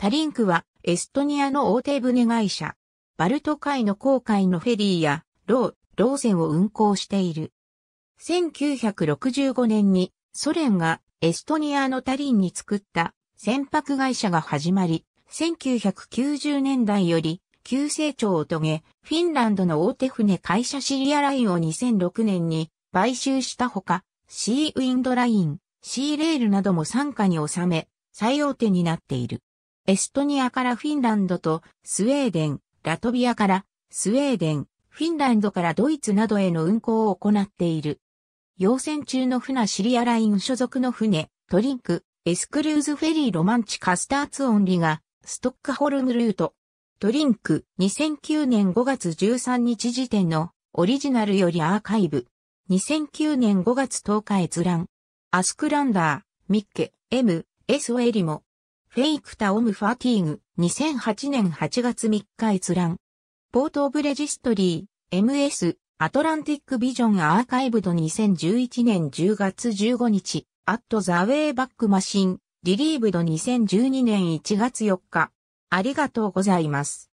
タリンクはエストニアの大手船会社、バルト海の航海のフェリーや、ロー、ロー船を運航している。1965年にソ連がエストニアのタリンに作った船舶会社が始まり、1990年代より急成長を遂げ、フィンランドの大手船会社シリアラインを2006年に買収したほか、シーウィンドライン、シーレールなども参加に収め、最大手になっている。エストニアからフィンランドとスウェーデン、ラトビアからスウェーデン、フィンランドからドイツなどへの運航を行っている。要船中の船シリアライン所属の船、トリンク、エスクルーズフェリーロマンチカスターツオンリが、ストックホルムルート。トリンク、2009年5月13日時点のオリジナルよりアーカイブ。2009年5月10日閲覧。アスクランダー、ミッケ、M、S ウェリモ、フェイクタオムファティーグ、2008年8月3日閲覧。ポートオブレジストリー、MS、アトランティックビジョンアーカイブド2011年10月15日、アットザウェイバックマシン、リリーブド2012年1月4日。ありがとうございます。